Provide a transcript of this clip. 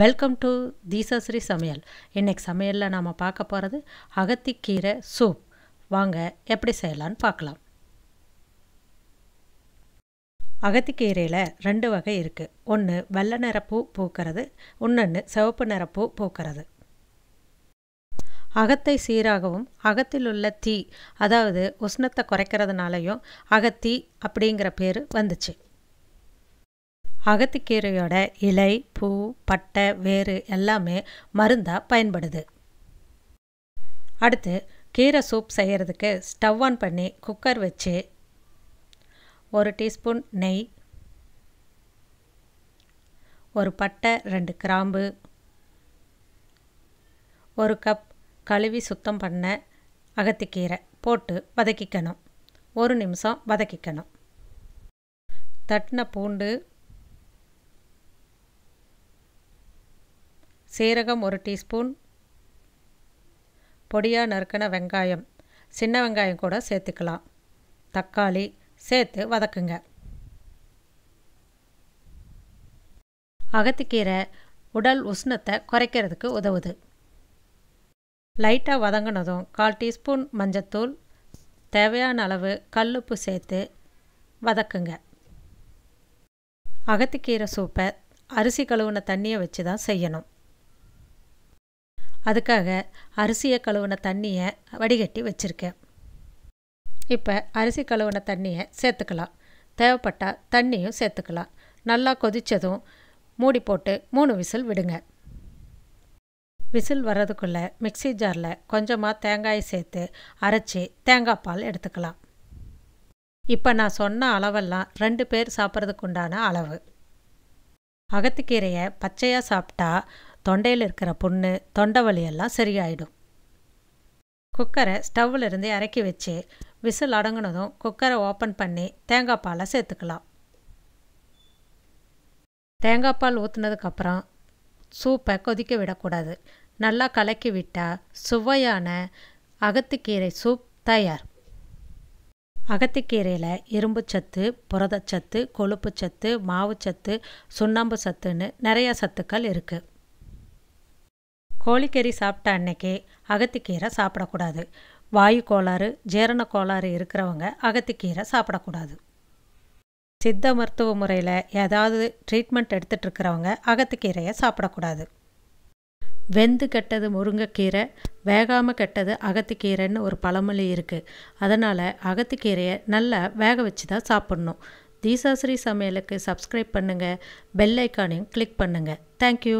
welcome to தீசாஸ்ரீ சமையல் இன்றைக்கி சமையலில் நாம் பார்க்க போகிறது அகத்திக்கீரை சூப் வாங்க எப்படி செய்யலான்னு பார்க்கலாம் அகத்திக்கீரையில் ரெண்டு வகை இருக்குது ஒன்று வெள்ளை நிறப்பூ பூக்கிறது இன்னொன்று சிவப்பு நிறப்பூ பூக்கிறது அகத்தை சீராகவும் அகத்தில் உள்ள தீ அதாவது உஷ்ணத்தை குறைக்கிறதுனாலையும் அகத்தி அப்படிங்கிற பேர் வந்துச்சு அகத்திக்கீரையோட இலை பூ பட்டை வேறு எல்லாமே மருந்தாக பயன்படுது அடுத்து கீரை சூப் செய்கிறதுக்கு ஸ்டவ் ஆன் பண்ணி குக்கர் வச்சு ஒரு டீஸ்பூன் நெய் ஒரு பட்டை ரெண்டு கிராம்பு ஒரு கப் கழுவி சுத்தம் பண்ண அகத்திக்கீரை போட்டு வதக்கிக்கணும் ஒரு நிமிஷம் வதக்கிக்கணும் தட்டின பூண்டு சீரகம் ஒரு டீஸ்பூன் பொடியாக நறுக்கின வெங்காயம் சின்ன வெங்காயம் கூட சேர்த்துக்கலாம் தக்காளி சேர்த்து வதக்குங்க அகத்திக்கீரை உடல் உஷ்ணத்தை குறைக்கிறதுக்கு உதவுது லைட்டாக வதங்கினதும் கால் டீஸ்பூன் மஞ்சத்தூள் தேவையான அளவு கல்லுப்பு சேர்த்து வதக்குங்க அகத்திக்கீரை சூப்பை அரிசி கழுவுன தண்ணியை வச்சு தான் செய்யணும் அதுக்காக அரிசியை கழுவுன தண்ணியை வடிகட்டி வச்சுருக்கேன் இப்போ அரிசி கழுவுன தண்ணியை சேர்த்துக்கலாம் தேவைப்பட்டால் தண்ணியும் சேர்த்துக்கலாம் நல்லா கொதித்ததும் மூடி போட்டு மூணு விசில் விடுங்க விசில் வர்றதுக்குள்ளே மிக்சி ஜாரில் கொஞ்சமாக தேங்காயை சேர்த்து அரைச்சி தேங்காய் பால் எடுத்துக்கலாம் இப்போ நான் சொன்ன அளவெல்லாம் ரெண்டு பேர் சாப்பிட்றதுக்கு உண்டான அளவு அகத்துக்கீரையை பச்சையாக சாப்பிட்டா தொண்டையில் இருக்கிற புண்ணு தொண்டை வலியெல்லாம் சரியாயிடும் குக்கரை ஸ்டவ்வில் இருந்து இறக்கி வச்சு விசில் அடங்கினதும் குக்கரை ஓப்பன் பண்ணி தேங்காய் பாலை சேர்த்துக்கலாம் தேங்காய் பால் ஊற்றுனதுக்கப்புறம் சூப்பை கொதிக்க விடக்கூடாது நல்லா கலக்கி விட்டால் சுவையான அகத்துக்கீரை சூப் தயார் அகத்திக்கீரையில் இரும்பு சத்து புரதச்சத்து கொழுப்பு சத்து மாவுச்சத்து சுண்ணாம்பு சத்துன்னு நிறையா சத்துக்கள் இருக்குது கோழிக்கறி சாப்பிட்ட அன்னைக்கே அகத்திக்கீரை சாப்பிடக்கூடாது வாயு கோளாறு ஜீரண கோளாறு இருக்கிறவங்க அகத்திக்கீரை சாப்பிடக்கூடாது சித்த மருத்துவ முறையில் ஏதாவது ட்ரீட்மெண்ட் எடுத்துகிட்டு இருக்கிறவங்க அகத்துக்கீரையை சாப்பிடக்கூடாது வெந்து கெட்டது முருங்கைக்கீரை வேகாமல் கெட்டது அகத்துக்கீரைன்னு ஒரு பழமொழி இருக்குது அதனால் அகத்துக்கீரையை நல்லா வேக வச்சு தான் சாப்பிட்ணும் தீசாசிரி சமையலுக்கு சப்ஸ்கிரைப் பண்ணுங்கள் பெல் ஐக்கானையும் கிளிக் பண்ணுங்கள் தேங்க்யூ